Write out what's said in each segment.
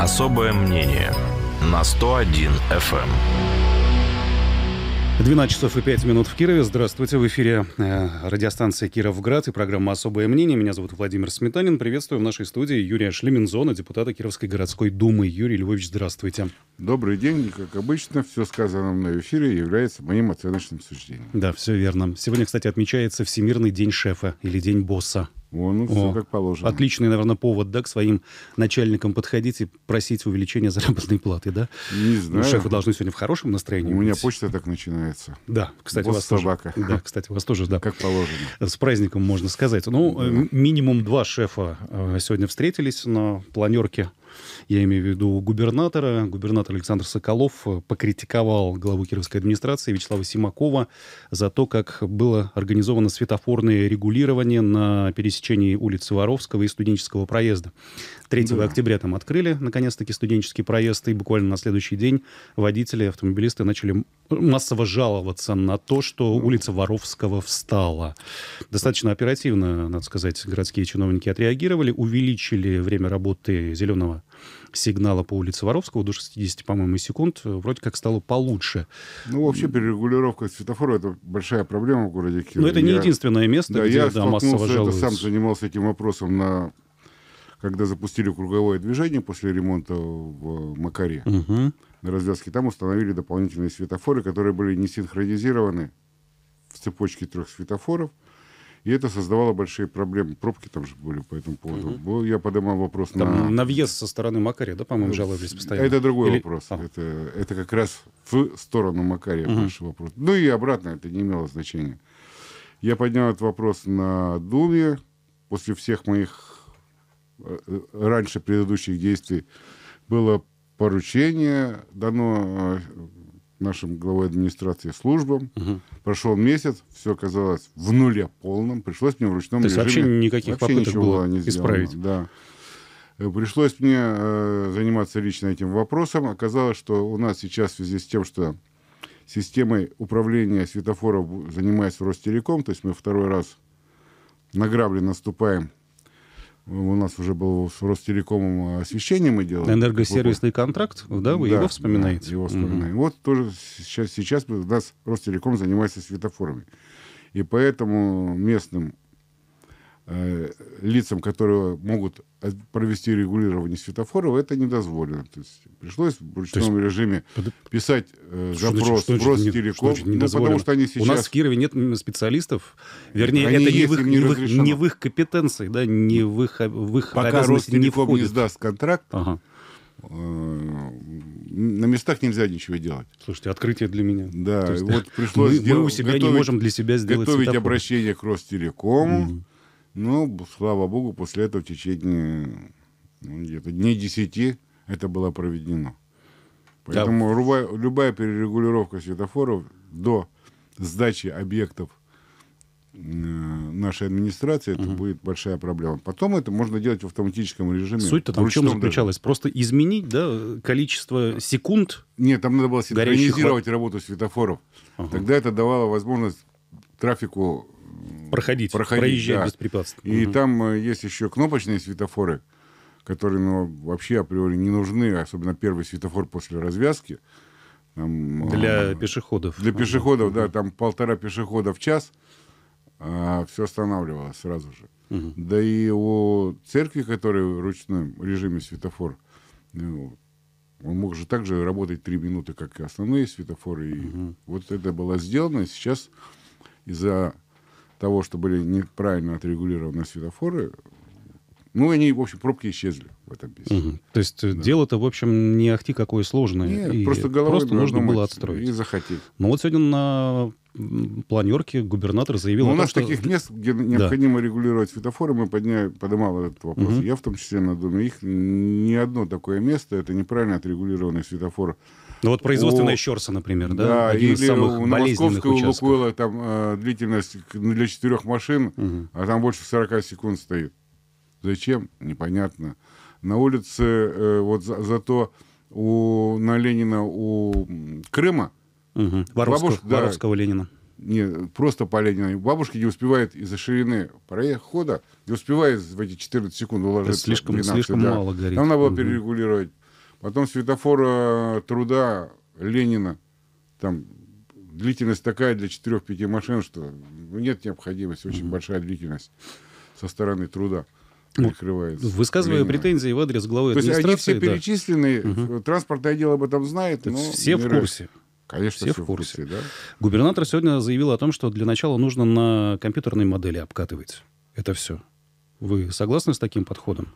Особое мнение на 101 FM. 12 часов и 5 минут в Кирове. Здравствуйте. В эфире э, радиостанция «Кировград» и программа «Особое мнение». Меня зовут Владимир Сметанин. Приветствую в нашей студии Юрия Шлемензона, депутата Кировской городской думы. Юрий Львович, здравствуйте. Добрый день. И, как обычно, все сказанное мной в эфире является моим оценочным суждением. Да, все верно. Сегодня, кстати, отмечается Всемирный день шефа или День босса. О, ну, все О. как положено. Отличный, наверное, повод, да, к своим начальникам подходить и просить увеличения заработной платы, да? Не ну, знаю. Ну, шефы должны сегодня в хорошем настроении У быть. меня почта так начинается. Да, кстати, у вас собака. тоже... Да, кстати, у вас тоже, да. Как положено. С праздником, можно сказать. Ну, да. Э, минимум два шефа э, сегодня встретились на планерке я имею в виду губернатора. Губернатор Александр Соколов э, покритиковал главу Кировской администрации Вячеслава Симакова за то, как было организовано светофорное регулирование на пересечении улицы Воровского и студенческого проезда. 3 да. октября там открыли, наконец-таки, студенческий проезд, и буквально на следующий день водители, автомобилисты начали массово жаловаться на то, что улица Воровского встала. Достаточно оперативно, надо сказать, городские чиновники отреагировали, увеличили время работы зеленого сигнала по улице Воровского до 60, по-моему, секунд, вроде как стало получше. Ну, вообще перерегулировка светофора — это большая проблема в городе Кирове. Но ну, это не я... единственное место, да, где я да, массово это, жалуются. сам занимался этим вопросом на когда запустили круговое движение после ремонта в Макаре угу. на развязке, там установили дополнительные светофоры, которые были не синхронизированы в цепочке трех светофоров — и это создавало большие проблемы. Пробки там же были по этому поводу. Угу. Я поднимал вопрос там на... На въезд со стороны Макария, да, по-моему, ну, жаловались постоянно? Это другой Или... вопрос. А. Это, это как раз в сторону Макария угу. больше вопрос. Ну и обратно это не имело значения. Я поднял этот вопрос на Думе после всех моих э, э, раньше предыдущих действий было поручение дано э, нашим главой администрации службам. Угу. Прошел месяц, все оказалось в нуле полном. Пришлось мне в ручном То режиме... вообще никаких вообще попыток было не исправить? да. Э, пришлось мне э, заниматься лично этим вопросом. Оказалось, что у нас сейчас в связи с тем, что системой управления светофоров занимается Ростелеком, то есть мы второй раз на грабли наступаем у нас уже был с Ростелекомом освещение мы делали. Энергосервисный контракт, да, вы да, его вспоминаете? Да, его вспоминаем. Угу. Вот тоже сейчас, сейчас у нас Ростелеком занимается светофорами. И поэтому местным Э, лицам, которые могут провести регулирование светофоров, это не дозволено. То есть пришлось в ручном есть, режиме под... писать э, что запрос значит, что не ну, потому что они сейчас... У нас в Кирове нет специалистов, вернее, они это не в, их, не, в их, не в их компетенции, да, не в их, в их Пока Ростелеком не, не сдаст контракт, ага э, на местах нельзя ничего делать. Слушайте, открытие для меня. Да, есть, вот пришлось мы, сделать, мы у себя готовить, не можем для себя сделать готовить обращение к Ростелекому, угу. Но, ну, слава богу, после этого в течение ну, где-то дней десяти это было проведено. Поэтому да. любая, любая перерегулировка светофоров до сдачи объектов э, нашей администрации, это угу. будет большая проблема. Потом это можно делать в автоматическом режиме. Суть-то там в чем заключалась? Даже. Просто изменить да, количество секунд? Нет, там надо было синхронизировать горящих... работу светофоров. Ага. Тогда это давало возможность трафику проходить, проходить проезжать да. препятствий. И угу. там э, есть еще кнопочные светофоры, которые ну, вообще априори не нужны, особенно первый светофор после развязки. Там, э, для а, пешеходов. Для пешеходов, угу. да, там полтора пешехода в час, а, все останавливалось сразу же. Угу. Да и у церкви, которая в ручном режиме светофор, ну, он мог же также работать три минуты, как и основные светофоры. И угу. вот это было сделано, и сейчас из-за того, что были неправильно отрегулированы светофоры, ну, они, в общем, пробки исчезли в этом месте. Угу. То есть э, да. дело-то, в общем, не ахти какое сложное. Нет, и просто головой Просто нужно было отстроить. И захотеть. Ну, вот сегодня на планерке губернатор заявил Но ну, У нас что... таких мест, где да. необходимо регулировать светофоры, мы подня... поднимал этот вопрос. Угу. Я в том числе на Думе. Их ни одно такое место, это неправильно отрегулированный светофор ну вот производственная у... щерса, например, да? Да, Один или у московского участков. Лукойла э, там э, длительность для четырех машин, угу. а там больше 40 секунд стоит. Зачем? Непонятно. На улице, э, вот за, зато у, на Ленина у Крыма... Угу. Воровского, бабушка, да, Воровского Ленина. Нет, просто по Ленину. Бабушка не успевает из-за ширины прохода, не успевает в эти 14 секунд уложиться. Это слишком, 12, слишком да. мало горит. Там надо было угу. перерегулировать Потом светофор э, труда Ленина, там длительность такая для 4-5 машин, что нет необходимости, очень mm-hmm. большая длительность со стороны труда ну, открывается. Высказывая Ленина. претензии в адрес главы То администрации. То есть они все да. перечислены, угу. транспортное дело об этом знает. Но все в курсе. Конечно, все, все в курсе. В курсе да? Губернатор сегодня заявил о том, что для начала нужно на компьютерной модели обкатывать это все. Вы согласны с таким подходом?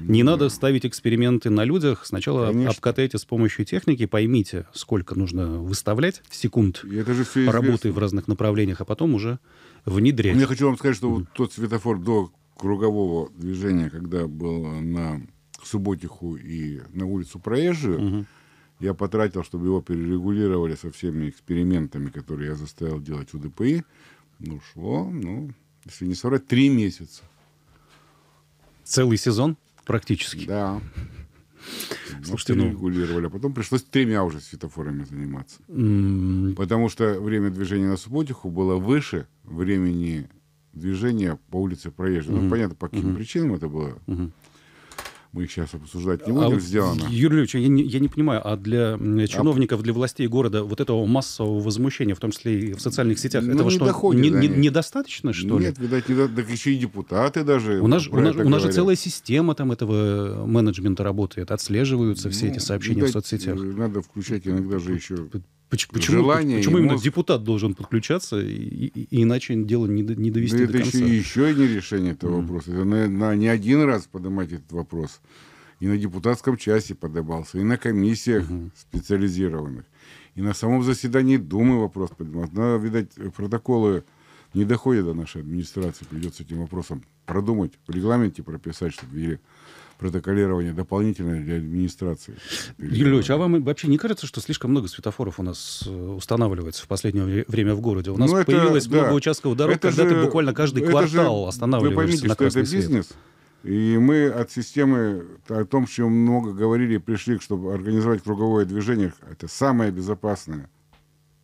Не надо ставить эксперименты на людях. Сначала Конечно. обкатайте с помощью техники, поймите, сколько нужно выставлять секунд Это же все работы в разных направлениях, а потом уже внедрять. Ну, я хочу вам сказать, что вот тот светофор до кругового движения, когда был на Субботиху и на улицу Проезжую, угу. я потратил, чтобы его перерегулировали со всеми экспериментами, которые я заставил делать у ДПИ. Ну, шло, ну, если не соврать, три месяца. Целый сезон практически. Да. Слушайте, ну... регулировали, а потом пришлось тремя уже светофорами заниматься. Потому что время движения на субботиху было выше времени движения по улице проезжей. Ну, понятно, по каким причинам это было мы их сейчас обсуждать не а будем, а сделано. Юрий Львович, я не, я не понимаю, а для а чиновников, для властей города вот этого массового возмущения, в том числе и в социальных сетях, ну, этого не что, доходит, не, не, недостаточно, что Нет, ли? Нет, видать, не до... так еще и депутаты даже У нас, у нас, у нас же целая система там этого менеджмента работает, отслеживаются ну, все эти ну, сообщения видать, в соцсетях. Надо включать иногда же еще Почему, Желание почему ему... именно депутат должен подключаться, и, и, иначе дело не, не довести да до это конца? Это еще, еще не решение этого вопроса. Это на, на не один раз поднимать этот вопрос. И на депутатском часе поднимался, и на комиссиях mm. специализированных, и на самом заседании Думы вопрос поднимался. Надо, видать, протоколы не доходят до нашей администрации. Придется этим вопросом продумать, в регламенте прописать, чтобы вели протоколирование дополнительное для администрации. Юрий Львович, а вам вообще не кажется, что слишком много светофоров у нас э, устанавливается в последнее время в городе? У ну, нас ну, это, появилось да. много участков дорог, это когда же, ты буквально каждый квартал же, останавливаешься вы поймите, на что это свет. бизнес. И мы от системы, о том, чем много говорили, пришли, чтобы организовать круговое движение. Это самая безопасная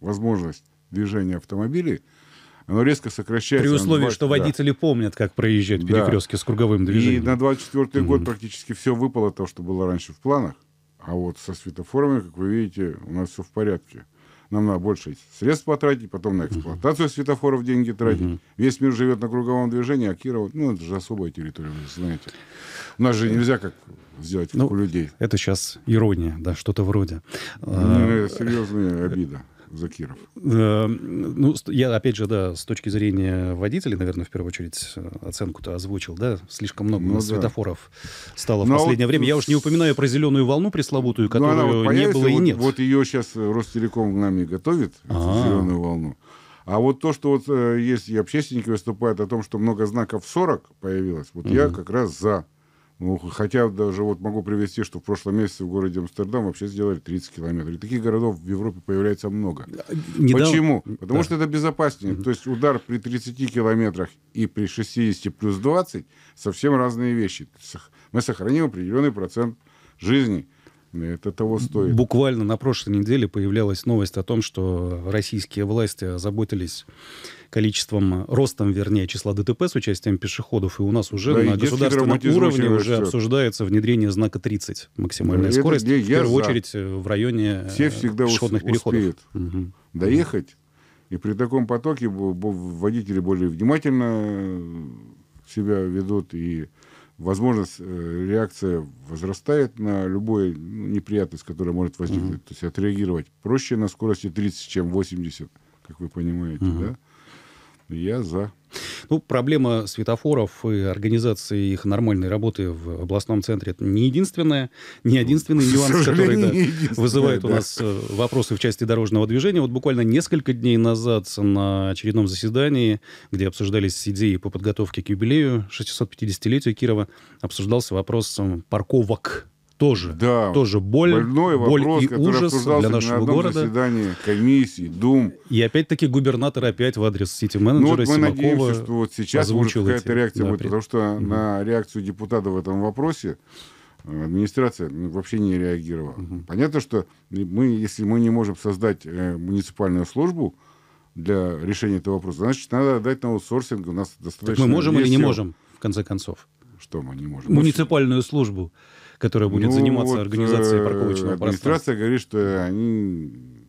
возможность движения автомобилей – оно резко сокращается. При условии, 20... что водители да. помнят, как проезжать перекрестки да. с круговым движением. И на 24 год практически все выпало то, что было раньше в планах. А вот со светофорами, как вы видите, у нас все в порядке. Нам надо больше средств потратить, потом на эксплуатацию uh-huh. светофоров деньги тратить. Uh-huh. Весь мир живет на круговом движении, а Киров, ну, это же особая территория, вы знаете. У нас же э, нельзя как сделать, как ну, у людей. Это сейчас ирония, да, что-то вроде. Ну, э, серьезная обида. Закиров? Эм, ну, я, опять же, да, с точки зрения водителей, наверное, в первую очередь э, оценку-то озвучил, да, слишком много ну, светофоров да. стало Но в последнее вот... время. Я уж не упоминаю про зеленую волну пресловутую, ну, которую ну, вот не было и нет. Вот ее сейчас Ростелеком к нами готовит, А-а-а. зеленую волну. А вот то, что вот э, есть и общественники выступают о том, что много знаков 40 появилось, вот угу. я как раз за. Ну, хотя даже вот могу привести, что в прошлом месяце в городе Амстердам вообще сделали 30 километров. И таких городов в Европе появляется много. Недавно... Почему? Потому да. что это безопаснее. Угу. То есть удар при 30 километрах и при 60 плюс 20 совсем разные вещи. Мы сохраним определенный процент жизни это того стоит. Буквально на прошлой неделе появлялась новость о том, что российские власти озаботились количеством, ростом, вернее, числа ДТП с участием пешеходов, и у нас уже да, на государственном уровне уже обсуждается внедрение знака 30, максимальная это скорость, в первую за. очередь э, в районе э, Все всегда пешеходных ус- переходов. Угу. Доехать, и при таком потоке водители более внимательно э, себя ведут и возможность, э, реакция возрастает на любую ну, неприятность, которая может возникнуть. Mm-hmm. То есть отреагировать проще на скорости 30, чем 80, как вы понимаете, mm-hmm. да? Я за. Ну, проблема светофоров и организации их нормальной работы в областном центре это не единственная, не ну, единственный ну, нюанс, который да, вызывает да. у нас э, вопросы в части дорожного движения. Вот буквально несколько дней назад на очередном заседании, где обсуждались идеи по подготовке к юбилею 650-летию Кирова, обсуждался вопрос парковок тоже, да, тоже боль, больной боль и ужас для нашего на города. Заседании комиссии, дум. И опять-таки губернатор опять в адрес сити-менеджера ну, вот мы Симакова надеемся, что вот сейчас может какая-то реакция да, будет, при... потому что mm-hmm. на реакцию депутата в этом вопросе э, администрация ну, вообще не реагировала. Mm-hmm. Понятно, что мы, если мы не можем создать э, муниципальную службу, для решения этого вопроса. Значит, надо отдать на аутсорсинг. У нас достаточно... Так мы можем или не можем, в конце концов? Что мы не можем? Муниципальную службу которая будет ну, заниматься вот, организацией э, парковочного администрация пространства? Администрация говорит, что они,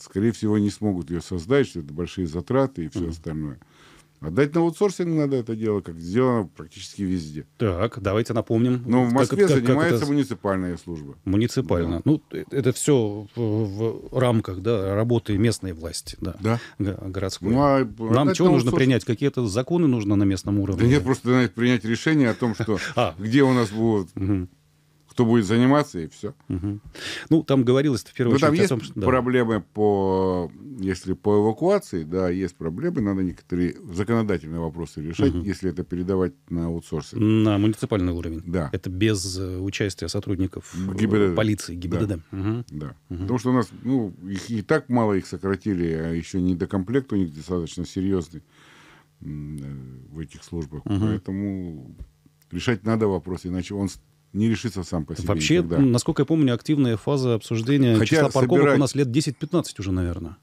скорее всего, не смогут ее создать, что это большие затраты и все uh-huh. остальное. Отдать а на аутсорсинг надо это дело, как сделано практически везде. Так, давайте напомним. Но ну, в Москве как, занимается как это... муниципальная служба. Муниципально. Да. Ну, э, это все в рамках да, работы местной власти, да, да. городской. Ну, а Нам что на нужно принять? Какие-то законы нужно на местном уровне? Да нет, просто надо принять решение о том, что а. где у нас будут кто будет заниматься, и все. Угу. Ну, там говорилось в первую Но ну, очередь там есть о том, что... проблемы по... Если по эвакуации, да, есть проблемы, надо некоторые законодательные вопросы решать, угу. если это передавать на аутсорсинг. На муниципальный уровень. Да. Это без э, участия сотрудников э, ГИБДД. полиции, ГИБДД. Да. Угу. да. Угу. Потому что у нас, ну, их и так мало их сократили, а еще не до комплекта у них достаточно серьезный э, в этих службах. Угу. Поэтому решать надо вопрос, иначе он не решится сам по себе. Вообще, никогда. насколько я помню, активная фаза обсуждения Хотя числа парковок у нас лет 10-15 уже, наверное.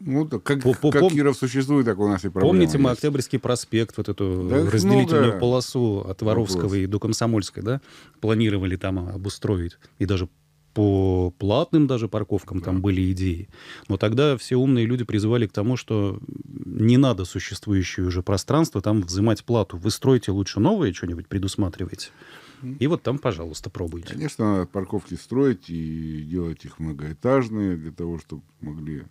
Ну, как, по, по, как пом... Киров существует, так у нас и проблема Помните мы Октябрьский проспект, вот эту да разделительную много... полосу от ну, Воровского вопрос. и до Комсомольской, да? Планировали там обустроить. И даже по платным даже парковкам да. там были идеи. Но тогда все умные люди призывали к тому, что не надо существующее уже пространство там взимать плату. Вы строите лучше новое что-нибудь, предусматриваете. Угу. И вот там, пожалуйста, пробуйте. Конечно, надо парковки строить и делать их многоэтажные для того, чтобы могли э,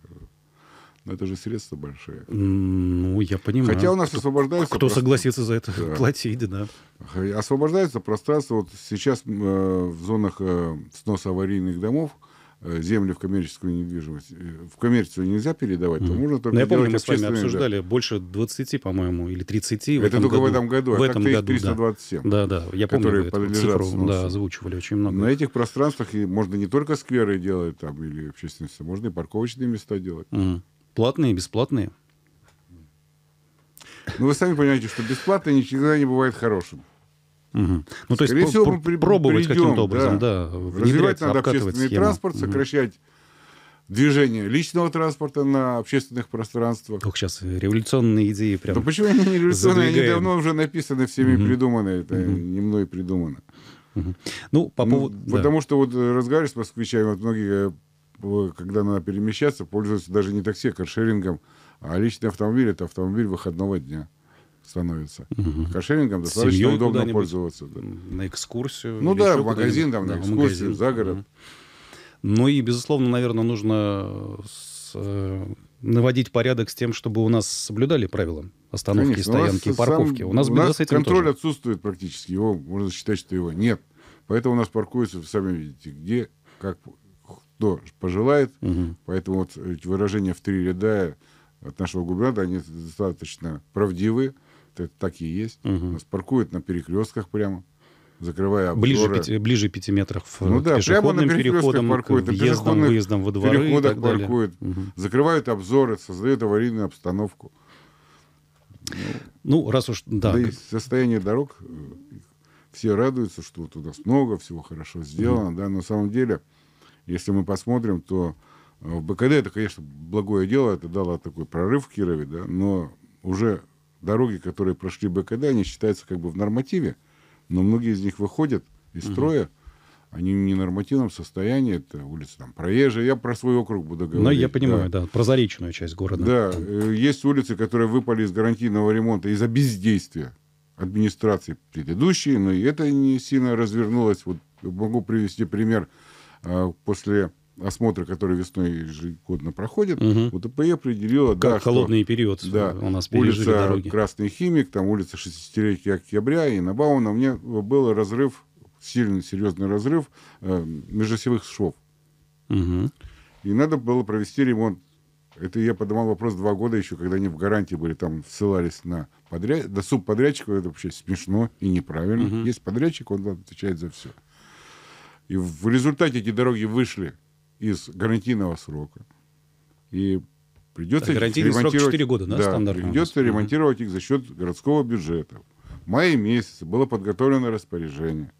но это же средства большие. Ну, я понимаю. Хотя у нас кто, освобождается... Кто согласится за это да. платить, да. Освобождается пространство. Вот сейчас э, в зонах э, сноса аварийных домов э, Э, земли в коммерческую недвижимость, э, в коммерцию нельзя передавать, mm. то можно только Но ну, я помню, мы с вами обсуждали да. больше 20, по-моему, или 30 Это в этом только году. в этом году, а в а этом году, 327. Да, да, я помню, эту цифру сносу. да, озвучивали очень много. На этих пространствах можно не только скверы делать там или общественные, можно и парковочные места делать. Mm. Платные, бесплатные? Ну, вы сами понимаете, что бесплатно никогда не бывает хорошим. Угу. Ну, то Скорее есть всего, пр- мы пробовать придем, каким-то образом, да. да Развивать надо общественный схему. транспорт, сокращать угу. движение личного транспорта на общественных пространствах. Только сейчас революционные идеи прям. Ну почему они не революционные? Задвигаем. Они давно уже написаны, всеми угу. придуманы. Это угу. не мной придумано. Ну, по поводу... Ну, да. Потому что вот э, разговаривали с москвичами, вот многие, э, когда надо перемещаться, пользуются даже не такси, а каршерингом, а личный автомобиль — это автомобиль выходного дня становится. Угу. Кошерингом достаточно удобно пользоваться. Да. На экскурсию. Ну да, в магазин, там, на экскурсию, магазин. за город. Ну и, безусловно, наверное, нужно с, э, наводить порядок с тем, чтобы у нас соблюдали правила остановки, Конечно, стоянки, у парковки. Сам, у нас, у нас контроль тоже. отсутствует практически. Его можно считать, что его нет. Поэтому у нас паркуются, вы сами видите, где, как кто пожелает. Угу. Поэтому вот выражения в три ряда от нашего губернатора, они достаточно правдивы это так и есть. Угу. Нас паркуют на перекрестках прямо, закрывая обзоры. Ближе, пяти, ближе пяти метров ну, да, прямо на переходам, паркуют, к въездам, выездам во дворы и так паркуют, далее. закрывают обзоры, создают аварийную обстановку. Ну, раз уж... Да, да и состояние дорог, э, все радуются, что вот у нас много всего хорошо сделано, угу. да, на самом деле, если мы посмотрим, то э, в БКД это, конечно, благое дело, это дало такой прорыв в Кирове, да, но уже дороги, которые прошли БКД, они считаются как бы в нормативе, но многие из них выходят из строя, угу. они в ненормативном состоянии, это улица там проезжая, я про свой округ буду говорить. Ну, я понимаю, да, да про заречную часть города. Да, там. Э, есть улицы, которые выпали из гарантийного ремонта из-за бездействия администрации предыдущей, но и это не сильно развернулось. Вот могу привести пример а, после осмотра, который весной ежегодно проходит, угу. УТП определила... Как да, холодный что, период да, у нас улица дороги. Красный Химик, там улица 60-летия октября, и на Бауна мне был разрыв, сильный, серьезный разрыв э, межосевых швов. Угу. И надо было провести ремонт. Это я поднимал вопрос два года еще, когда они в гарантии были, там ссылались на подряд... до субподрядчика, это вообще смешно и неправильно. Угу. Есть подрядчик, он отвечает за все. И в результате эти дороги вышли из гарантийного срока. И придется а гарантийный срок 4 года, да, да стандартно? Придется ремонтировать их за счет городского бюджета. В мае месяце было подготовлено распоряжение.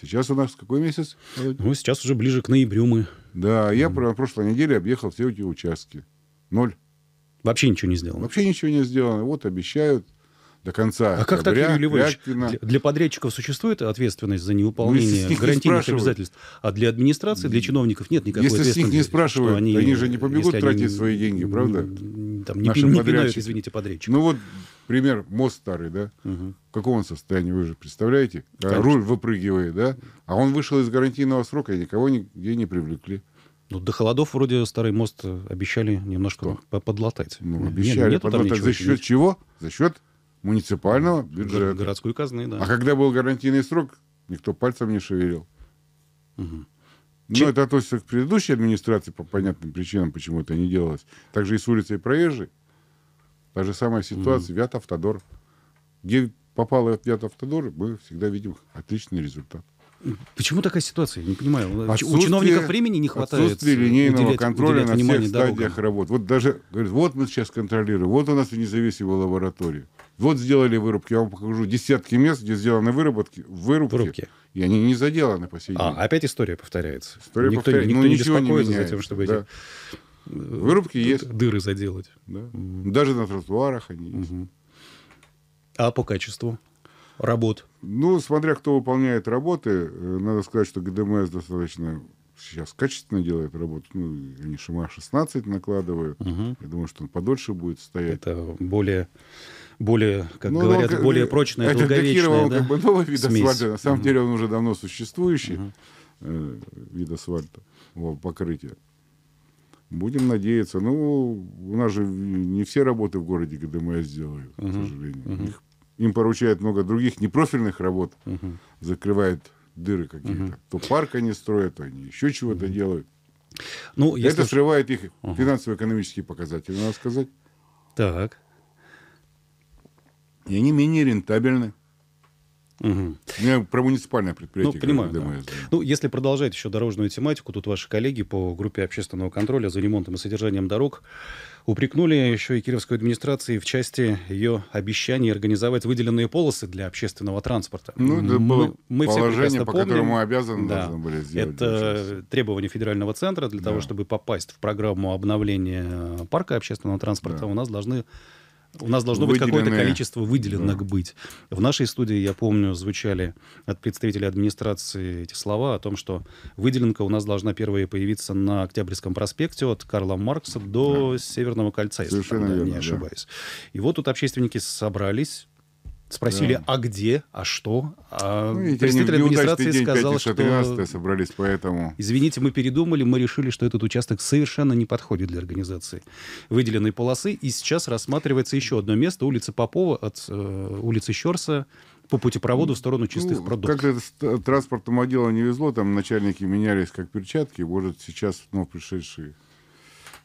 Сейчас у нас какой месяц? Ну, сейчас уже ближе к ноябрю мы. Да, я mm. на прошлой неделе объехал все эти участки. Ноль. Вообще ничего не сделано? Вообще ничего не сделано. Вот обещают до конца а как так, Юрий Львович, для, для подрядчиков существует ответственность за неуполнение ну, гарантийных не обязательств, а для администрации, для чиновников нет никакой если ответственности. Если с них не спрашивают, они, они же не побегут тратить они, свои деньги, правда? Там, не, Нашим не пинают, извините, подрядчик. Ну вот пример, мост старый, да? Угу. В каком он состоянии, вы же представляете? А, Конечно. Руль выпрыгивает, да? А он вышел из гарантийного срока, и никого нигде не привлекли. Ну, до холодов вроде старый мост обещали немножко Что? подлатать. Ну, обещали нет, подлатать. За счет чего? За счет муниципального бюджета. Городской казны, да. А когда был гарантийный срок, никто пальцем не шевелил. Угу. Но Чем... это относится к предыдущей администрации по понятным причинам, почему это не делалось. Также и с улицей проезжей. Та же самая ситуация. Угу. Вят Автодор. Где попало Вят Автодор, мы всегда видим отличный результат. Почему такая ситуация? Я не понимаю. Э, отсутствие, У чиновников времени не хватает. Отсутствие э, линейного уделять, контроля уделять на всех дорогам. стадиях работ. Вот даже говорят, вот мы сейчас контролируем, вот у нас независимая лаборатория. Вот сделали вырубки, я вам покажу десятки мест, где сделаны выработки, вырубки, вырубки. и они не заделаны по сей а, день. А, опять история повторяется. История никто, повторяется. Никто ну, не ничего беспокоится не меняется, за тем, чтобы да. эти э, вырубки есть. Дыры заделать. Да. Mm. Даже на тротуарах они есть. Угу. А по качеству работ? Ну, смотря кто выполняет работы, э, надо сказать, что ГДМС достаточно сейчас качественно делает работу. Ну, они Шима-16 накладывают. Угу. Я думаю, что он подольше будет стоять. Это более более, как ну, ну говорят, он, более прочная, это долговечная. Это да? как бы новый вид асфальта. На самом угу. деле он уже давно существующий угу. э, вид асфальта, вот, покрытия. Будем надеяться. Ну, у нас же не все работы в городе ГДМС делают, угу. к сожалению. Угу. Их, им поручают много других непрофильных работ. Угу. Закрывают дыры какие-то. Угу. То парк они строят, они еще чего-то угу. делают. Ну, Это срывает их финансово-экономические показатели, надо сказать. Так и они менее рентабельны. Угу. Я про муниципальное предприятие. Ну, понимаю. Да. ну, если продолжать еще дорожную тематику, тут ваши коллеги по группе общественного контроля за ремонтом и содержанием дорог упрекнули еще и Кировскую администрацию в части ее обещаний организовать выделенные полосы для общественного транспорта. Ну, это было мы положение, по помним, которому обязаны да, должны были сделать. Это требование федерального центра для да. того, чтобы попасть в программу обновления парка общественного транспорта, да. у нас должны у нас должно быть какое-то количество выделенных да. быть. В нашей студии, я помню, звучали от представителей администрации эти слова о том, что выделенка у нас должна первая появиться на Октябрьском проспекте от Карла Маркса до да. Северного кольца, если Совершенно там, да, не ошибаюсь. Да. И вот тут общественники собрались, Спросили, да. а где, а что? А ну, представитель не, администрации сказал, что... собрались, поэтому... Извините, мы передумали, мы решили, что этот участок совершенно не подходит для организации выделенной полосы. И сейчас рассматривается еще одно место, улица Попова от э, улицы Щерса, по путепроводу в сторону чистых ну, продуктов. Как-то э, транспортному отделу не везло, там начальники менялись как перчатки, может, сейчас, ну, пришедшие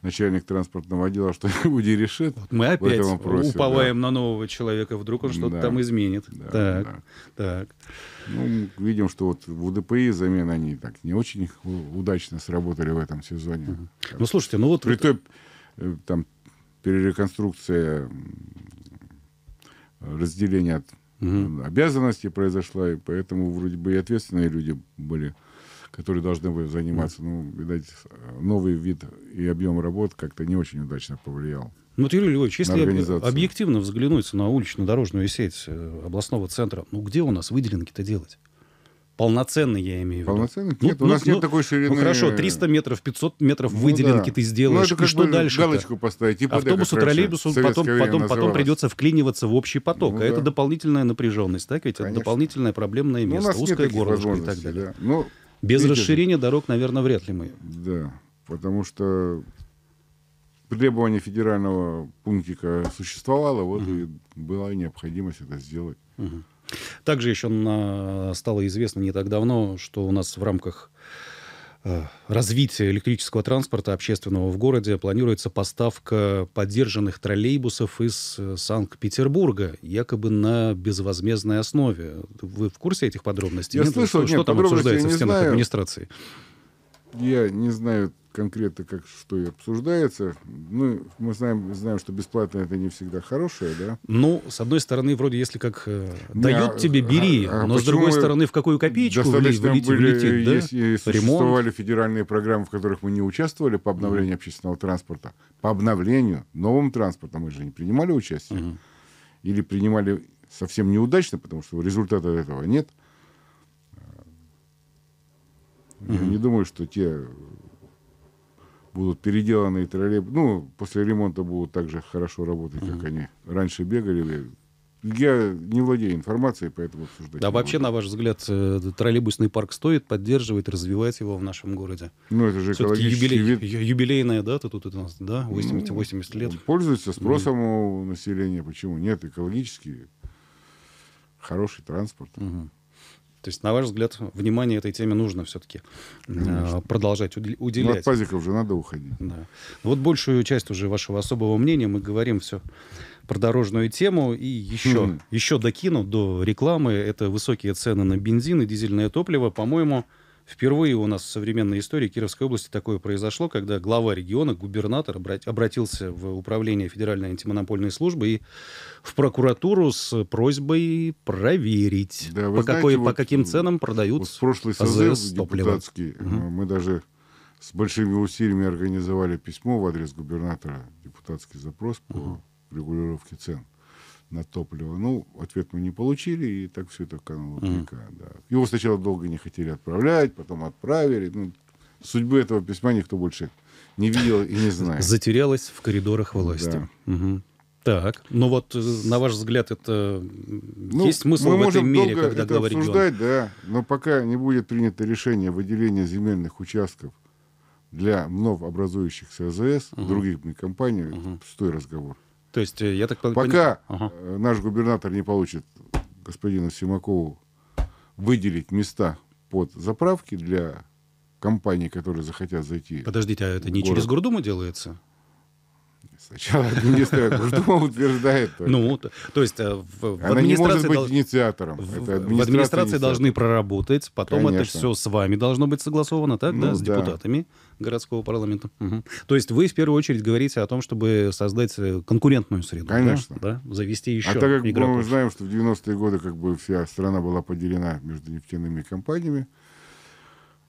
начальник транспортного отдела что-нибудь решит. Вот мы опять вопросе, уповаем да. на нового человека, вдруг он что-то да. там изменит. Да, так, да. так. Ну, видим, что вот в УДПИ замен они так не очень удачно сработали в этом сезоне. Угу. Ну, слушайте, ну вот... При той, э, там, перереконструкция разделения угу. обязанностей произошла, и поэтому вроде бы и ответственные люди были которые должны были заниматься. Ну, видать, э, новый вид и объем работ как-то не очень удачно повлиял. Ну, вот, Юрий Львович, если объективно взглянуть на улично-дорожную сеть э, областного центра, ну где у нас выделенки-то делать? Полноценный, я имею в виду. Полноценный? Ну, нет, ну, у нас ну, нет ну, такой ну, ширины. Ну хорошо, 300 э, метров, 500 метров ну, выделенки да. ты сделаешь. Ну, и что дальше? Галочку поставить. Типа Автобусу, троллейбусу, потом, потом, потом придется вклиниваться в общий поток. Ну, а да. это дополнительная напряженность, так ведь? Конечно. Это дополнительное проблемное ну, место, ну, узкое горлышко и так далее. Да. Ну, без Видите, расширения дорог, наверное, вряд ли мы. Да, потому что требование федерального пунктика существовало, вот угу. и была необходимость это сделать. Угу. Также еще стало известно не так давно, что у нас в рамках Э, развития электрического транспорта общественного в городе планируется поставка поддержанных троллейбусов из э, Санкт-Петербурга, якобы на безвозмездной основе. Вы в курсе этих подробностей? Я нет? слышал, что, нет, что там обсуждается в стенах знаю. администрации? Я не знаю конкретно, как что и обсуждается. Ну, мы знаем, знаем, что бесплатно это не всегда хорошее, да? Ну, с одной стороны, вроде если как э, не, дают а, тебе, бери, а, а но с другой стороны, в какую копеечку влезть, вылетит, были, влетит, да? Есть, и существовали федеральные программы, в которых мы не участвовали по обновлению mm. общественного транспорта, по обновлению новым транспортом, мы же не принимали участие. Mm. Или принимали совсем неудачно, потому что результата этого нет. Mm. Я не думаю, что те будут переделаны троллейбусы. Ну, после ремонта будут так же хорошо работать, mm-hmm. как они раньше бегали. Я не владею информацией, поэтому обсуждать. Да, вообще, буду. на ваш взгляд, э, троллейбусный парк стоит поддерживать, развивать его в нашем городе? Ну, это же экологический юбилей, вид. Юбилейная дата тут у нас, да, 80, ну, 80 лет. пользуется спросом mm-hmm. у населения, почему нет? Экологический, хороший транспорт. Mm-hmm. То есть, на ваш взгляд, внимание этой теме нужно все-таки а, Конечно. продолжать уделять. Ну, от пазиков уже надо уходить. Да. Ну, вот большую часть уже вашего особого мнения мы говорим все про дорожную тему. И еще, mm. еще докину до рекламы. Это высокие цены на бензин и дизельное топливо. По-моему, Впервые у нас в современной истории Кировской области такое произошло, когда глава региона, губернатор, обратился в управление Федеральной антимонопольной службы и в прокуратуру с просьбой проверить, да, по, знаете, какой, вот, по каким ценам продают вот прошлый созыв АЗС топливо. Угу. Мы даже с большими усилиями организовали письмо в адрес губернатора, депутатский запрос по угу. регулировке цен на топливо. Ну, ответ мы не получили, и так все это кануло в река. Mm. Да. Его сначала долго не хотели отправлять, потом отправили. Ну, судьбы этого письма никто больше не видел и не знает. Затерялось в коридорах власти. Да. Угу. Так, ну вот, э, на ваш взгляд, это ну, есть смысл мы в этой мере, когда это обсуждать, он? да, но пока не будет принято решение выделения земельных участков для вновь образующихся АЗС, угу. других компаний, угу. пустой разговор. То есть, э, я так понимаю... Пока ага. Э, наш губернатор не получит господину Симакову выделить места под заправки для компаний, которые захотят зайти. Подождите, а это не город. через Гордуму делается? Сначала администрация Гуждумов утверждает. Ну, то есть э, в Она не может быть инициатором. В администрации должны проработать, потом это все с вами должно быть согласовано, так, да, ну с депутатами городского парламента. То есть вы в первую очередь говорите о том, чтобы создать э, конкурентную среду. Конечно. Да, завести еще А так как мы знаем, что в 90-е годы как бы вся страна была поделена между нефтяными компаниями,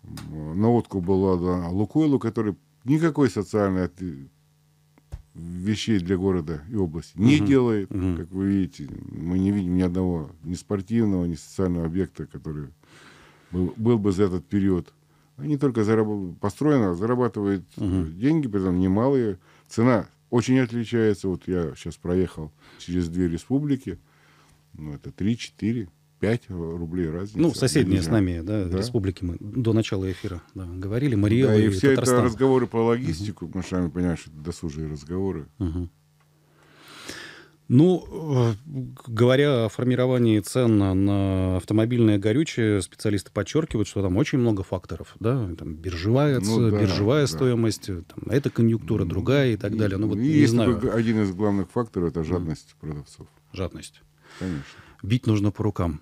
на откуп была Лукойлу, который никакой социальной вещей для города и области не угу. делает. Угу. Как вы видите, мы не видим ни одного ни спортивного, ни социального объекта, который был, был бы за этот период. Они только зараб... построены, зарабатывают угу. деньги, при этом немалые. Цена очень отличается. Вот я сейчас проехал через две республики. Ну, это 3-4 5 рублей разница. Ну, соседние с нами, да, да, республики мы до начала эфира да, говорили. Мария да, и, и все Татарстан. это разговоры по логистику, угу. с вами сами понимаешь, это досужие разговоры. Угу. Ну, э, говоря о формировании цен на автомобильное горючее, специалисты подчеркивают, что там очень много факторов, да, там биржевая, ну, да, биржевая да. стоимость, э, там, эта конъюнктура, ну, другая и так и, далее. Ну, вот и не знаю. Один из главных факторов это жадность mm. продавцов. Жадность. Конечно. Бить нужно по рукам.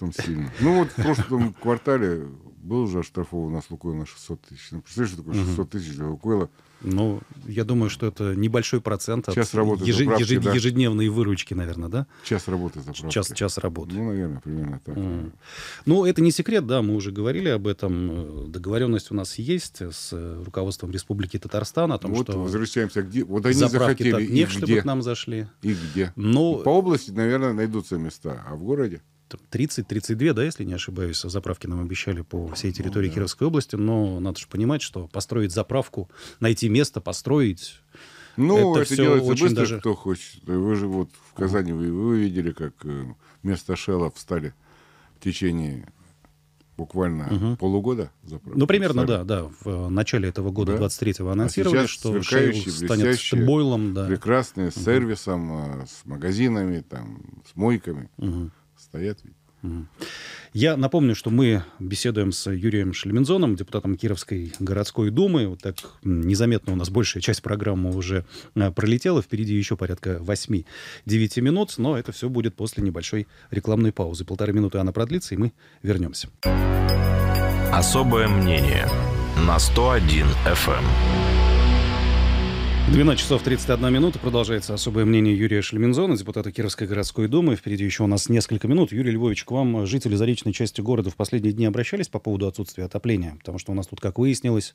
он сильно. Ну вот в прошлом квартале был уже оштрафован у нас Лукойл на 600 тысяч. Ну, представляешь, что такое 600 тысяч для Лукойла? Ну, я думаю, что это небольшой процент от час работы ежи- заправки, ежи- да? ежедневной выручки, наверное, да? Час работы заправки. Час, час работы. Ну, наверное, примерно так. Mm. Ну, это не секрет, да, мы уже говорили об этом. Договоренность у нас есть с э, руководством Республики Татарстан о том, вот что... возвращаемся где... Вот они захотели нефть, и где. чтобы к нам зашли. И где. Но... Ну, По области, наверное, найдутся места, а в городе? 30-32, да, если не ошибаюсь, заправки нам обещали по всей ну территории ну, да. Кировской области, но надо же понимать, что построить заправку, найти место, построить... Ну, это, это все делается очень быстро, даже... кто хочет. Вы же вот в Казани, вы, вы видели, как вместо э, шелла встали в течение буквально угу. полугода. Заправки. Ну, примерно, встали. да, да. В э, начале этого года, да? 23-го, анонсировали, а что Шейл станет бойлом. Да. Прекрасные, с угу. сервисом, э, с магазинами, там, с мойками. Угу стоят, видно. Я напомню, что мы беседуем с Юрием Шлемензоном, депутатом Кировской городской думы. Вот так незаметно у нас большая часть программы уже а, пролетела. Впереди еще порядка 8-9 минут, но это все будет после небольшой рекламной паузы. Полторы минуты она продлится, и мы вернемся. Особое мнение на 101 FM. 12 часов 31 минута. Продолжается особое мнение Юрия Шлемензона, депутата Кировской городской думы. Впереди еще у нас несколько минут. Юрий Львович, к вам жители заречной части города в последние дни обращались по поводу отсутствия отопления? Потому что у нас тут, как выяснилось,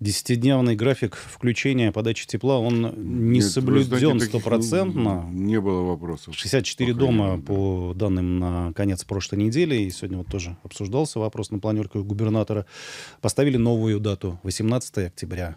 десятидневный график включения подачи тепла, он не Нет, соблюден стопроцентно. Не было вопросов. 64 Пока дома, по данным на конец прошлой недели, и сегодня вот тоже обсуждался вопрос на планерках губернатора, поставили новую дату, 18 октября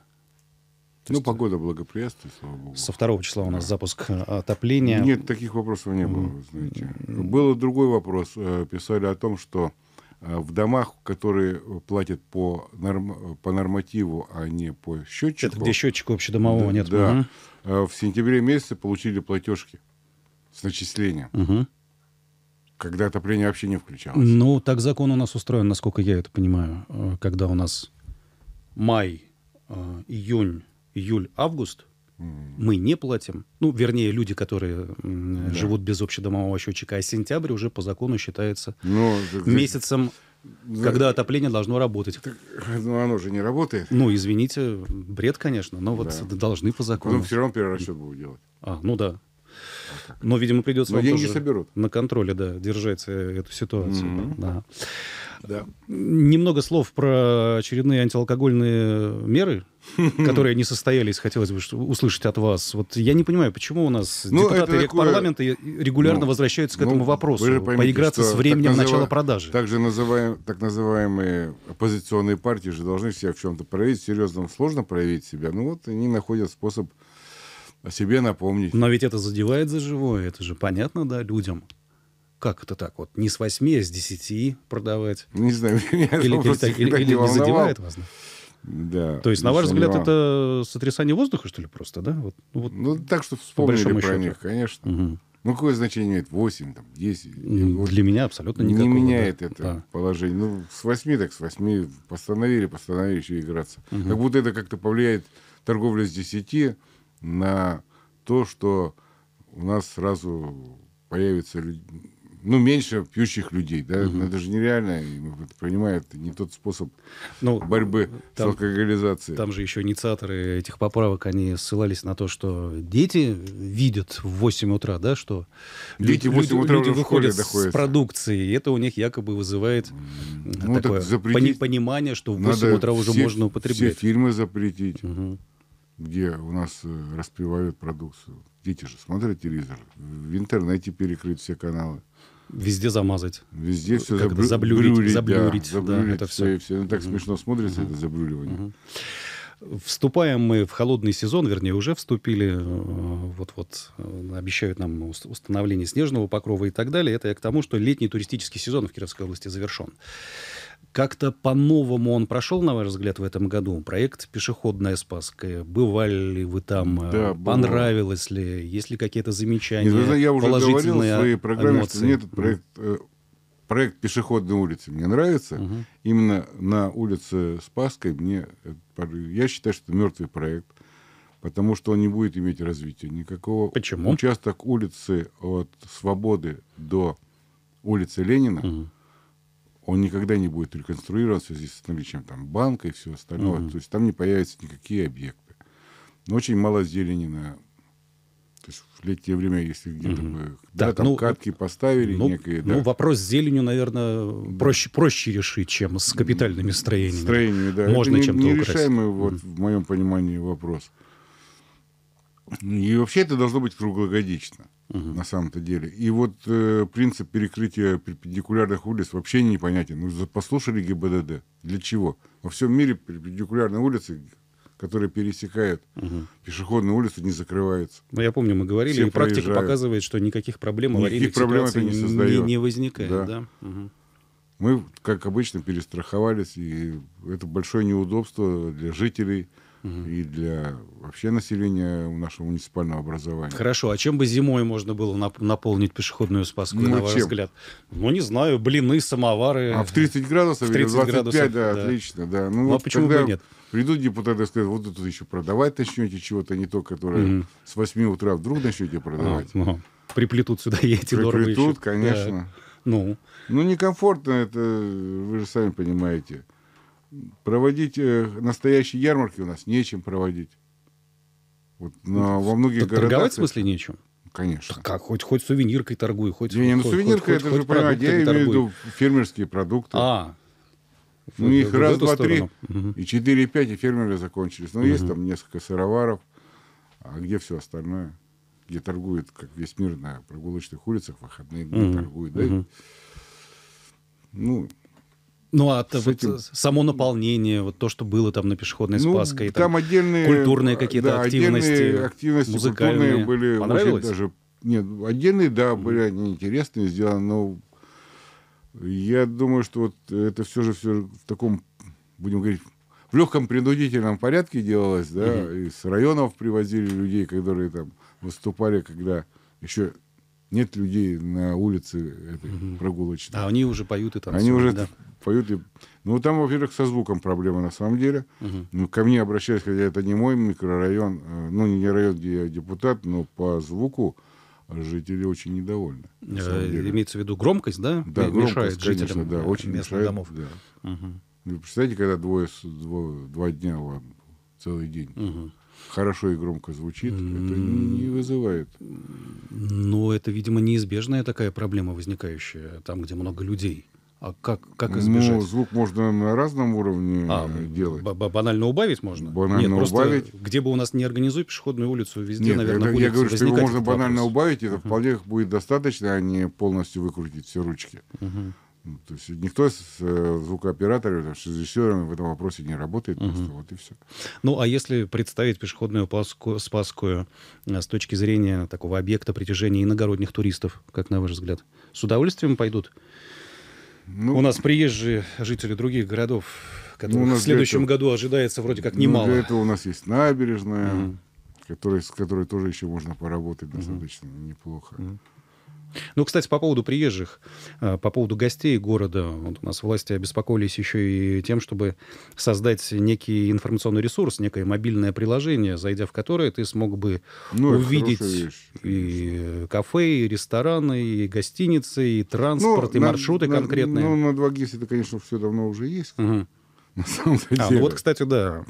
ну, есть... Э, погода благоприятствует, слава богу. Со второго числа у нас да. запуск э, отопления. Нет, таких вопросов не было, знаете. Был другой вопрос. Э, писали о том, что в домах, которые платят по, норм... по нормативу, а не по счетчику. Это где счетчика общедомового да, нет. Да. Угу. В сентябре месяце получили платежки с начислением. Угу. Когда отопление вообще не включалось. Ну, так закон у нас устроен, насколько я это понимаю. Когда у нас май, июнь, июль-август мы не платим. Ну, вернее, люди, которые да. живут без общедомового счетчика, а сентябрь уже по закону считается Но, ну, месяцем, за... когда отопление должно работать. Так, ну, оно же не работает. Ну, извините, бред, конечно, но вот да. должны по закону. Но все равно перерасчет будут делать. А, ну да. Но, видимо, придется но вам деньги соберут. на контроле, да, держать э, эту ситуацию. Mm-hmm. Да. Да. Немного слов про очередные антиалкогольные меры, которые не состоялись, хотелось бы услышать от вас. Вот я не понимаю, почему у нас ну, депутаты такое... парламента регулярно ну, возвращаются к ну, этому ну, вопросу, поймите, поиграться с временем называ... начала продажи. Также называем, так называемые оппозиционные партии же должны себя в чем-то проявить, серьезно сложно проявить себя. Ну вот они находят способ о себе напомнить. Но ведь это задевает за живое, это же понятно, да, людям как это так? Вот не с 8, а с 10 продавать? Не знаю, или, или, так, или, или не, не задевает вас? Да? Да. То есть, на ваш взгляд, него... это сотрясание воздуха, что ли, просто, да? Вот, ну, вот, ну, так что вспомнили про счету. них, конечно. Угу. Ну, какое значение имеет? 8, там, 10? Для меня абсолютно никакого. Не меняет да. это да. положение. Ну, с 8 так с 8 постановили, постановили еще играться. Угу. Как будто это как-то повлияет торговля с 10 на то, что у нас сразу появятся люди, ну, меньше пьющих людей, да, угу. это же нереально, это понимает, не тот способ ну, борьбы там, с алкоголизацией. Там же еще инициаторы этих поправок, они ссылались на то, что дети видят в 8 утра, да, что дети люди, 8 утра люди выходят с продукцией, и это у них якобы вызывает э, ну, такое запретить... понимание, что в 8 Надо утра уже все, можно употреблять. Все фильмы запретить. Угу где у нас э, распивают продукцию. Дети же смотрят телевизор, в интернете перекрыть все каналы. Везде замазать. Везде все забрю... заблюрить. Брюрить, заблюрить, да, заблюрить да, это все. все. все. Ну, так угу. смешно смотрится угу. это забрюривание. Угу. Вступаем мы в холодный сезон, вернее, уже вступили. Э, вот-вот э, обещают нам установление снежного покрова и так далее. Это я к тому, что летний туристический сезон в Кировской области завершен. Как-то по-новому он прошел, на ваш взгляд, в этом году? Проект «Пешеходная Спаска». Бывали ли вы там? Да, э, понравилось было. ли? Есть ли какие-то замечания? Нет, я уже говорил в своей программе, эмоции. что мне этот проект, э, проект «Пешеходной улицы» мне нравится. Угу. Именно на улице Спасской мне... Я считаю, что это мертвый проект потому что он не будет иметь развития никакого. Почему? Участок улицы от Свободы до улицы Ленина угу он никогда не будет реконструирован в связи с наличием там, банка и всего остального. Угу. То есть там не появятся никакие объекты. Но очень мало зелени на... То есть в летнее время, если где-то угу. бы... Да, там ну, катки поставили ну, некие, ну, да. Ну, вопрос с зеленью, наверное, проще, проще решить, чем с капитальными строениями. Строениями, да. Можно Это не, чем-то нерешаемый, украсть. вот, угу. в моем понимании, вопрос. И вообще это должно быть круглогодично, угу. на самом-то деле. И вот э, принцип перекрытия перпендикулярных улиц вообще непонятен. Ну, послушали ГИБДД. Для чего? Во всем мире перпендикулярные улицы которые пересекают угу. пешеходную улицу, не закрываются. Ну, я помню, мы говорили, Все и практика показывает, что никаких проблем никаких проблем это не, не, не возникает. Да. Да? Угу. Мы, как обычно, перестраховались, и это большое неудобство для жителей, угу. и для вообще населения нашего муниципального образования. Хорошо, а чем бы зимой можно было наполнить пешеходную Спаску, ну, на ваш чем? взгляд? Ну, не знаю, блины, самовары. А в 30 градусов в 30 или 25, градусов, да, да, отлично, да. Ну, ну а вот а почему бы нет? Придут депутаты и скажут, вот тут еще продавать начнете чего-то, не то, которое угу. с 8 утра вдруг начнете продавать. А, ну, приплетут сюда и эти Приплетут, нормы еще. конечно. Да. Ну. Ну, некомфортно это, вы же сами понимаете проводить э, настоящие ярмарки у нас нечем проводить. Вот на, ну, во многих городах... Торговать в смысле нечем? Конечно. Так как, хоть, хоть сувениркой торгую, хоть... Не, не, ну хоть, это же, я имею в виду фермерские продукты. А, ну, в, их в раз, два, сторону. три, и четыре, и пять, и фермеры закончились. Ну, угу. есть там несколько сыроваров, а где все остальное? Где торгуют, как весь мир, на прогулочных улицах, выходные дни угу. торгуют. Да? Угу. Ну, ну, а вот, само наполнение, вот то, что было там на пешеходной ну, Спасской, там, там отдельные, культурные э, какие-то да, активности, активности музыкальные. были Понравилось? даже... Нет, отдельные, да, были они интересные, сделаны, но я думаю, что вот это все же все в таком, будем говорить, в легком принудительном порядке делалось, да, угу. и с районов привозили людей, которые там выступали, когда еще нет людей на улице этой угу. прогулочной. А они уже поют и там. Они уже да? поют и... Ну, там, во-первых, со звуком проблема на самом деле. Угу. Ну, ко мне обращались, хотя это не мой микрорайон, э, ну, не район, где я депутат, но по звуку жители очень недовольны. Э, имеется в виду громкость, да? Да, М- громкость, мешает конечно, жителям да, э, очень местных мешает, домов. Да. Угу. представляете, когда двое, два, два дня вам целый день. Угу хорошо и громко звучит, это не вызывает. Ну, это, видимо, неизбежная такая проблема возникающая там, где много людей. А как, как ну, избежать? Ну, звук можно на разном уровне а, э, делать. Б- банально убавить можно? Банально Нет, убавить. Просто, где бы у нас не организуй пешеходную улицу, везде, Нет, наверное, когда будет Я говорю, что его можно банально вопрос. убавить, это uh-huh. вполне будет достаточно, а не полностью выкрутить все ручки. Uh-huh. Ну, то есть никто с э, звукооператором, с режиссером в этом вопросе не работает. Угу. Просто вот и все. Ну, а если представить пешеходную паску, Спасскую э, с точки зрения такого объекта притяжения иногородних туристов, как на ваш взгляд, с удовольствием пойдут? Ну, у нас приезжие жители других городов, ну, которых ну, в следующем этого, году ожидается вроде как немало. Ну, для этого у нас есть набережная, угу. которой, с которой тоже еще можно поработать достаточно неплохо. Угу. Ну, кстати, по поводу приезжих, э, по поводу гостей города, вот у нас власти обеспокоились еще и тем, чтобы создать некий информационный ресурс, некое мобильное приложение, зайдя в которое ты смог бы ну, увидеть вещь, и кафе, и рестораны, и гостиницы, и транспорт, ну, и маршруты на, конкретные. ну, на 2GIS это, конечно, все давно уже есть. Угу на самом деле. А, ну вот, кстати, да,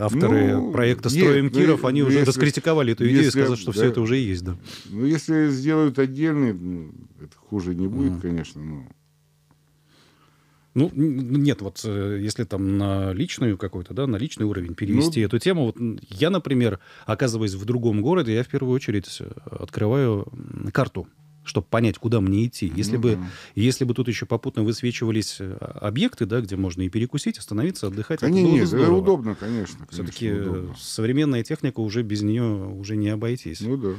авторы ну, проекта «Строим нет, ну, Киров», ну, они если, уже раскритиковали эту идею и сказали, что да, все это уже есть, да. Ну, если сделают отдельный, ну, это хуже не будет, mm. конечно, но... Ну, нет, вот э, если там на личную какой-то, да, на личный уровень перевести ну, эту тему. Вот я, например, оказываясь в другом городе, я в первую очередь э, открываю карту чтобы понять, куда мне идти. Если, ну, бы, да. если бы тут еще попутно высвечивались э, объекты, да, где можно и перекусить, остановиться, отдыхать, Они это было Это удобно, конечно. конечно Все-таки э, современная техника уже без нее уже не обойтись. Ну да.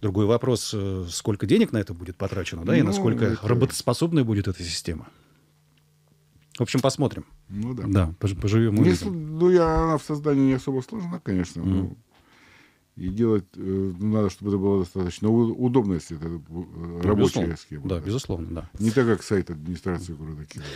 Другой вопрос, э, сколько денег на это будет потрачено, да, ну, и насколько это... работоспособной будет эта система. В общем, посмотрим. Ну да. Да, поживем увидим. Не, ну, я, она в создании не особо сложна, конечно. Mm. Ну, и делать, э, ну, надо, чтобы это было достаточно удобно, если это э, ну, рабочая безусловно. схема. Да, да, безусловно, да. Не так, как сайт администрации города Кирова.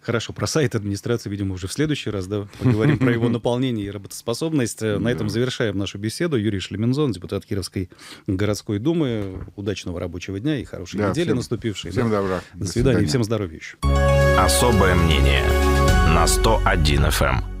Хорошо, про сайт администрации, видимо, уже в следующий раз, да, поговорим про его наполнение и работоспособность. Э, на этом завершаем нашу беседу. Юрий Шлемензон, депутат Кировской городской думы. Удачного рабочего дня и хорошей недели наступившей. Всем добра. До, свидания, свидания. всем здоровья еще. Особое мнение на 101 FM.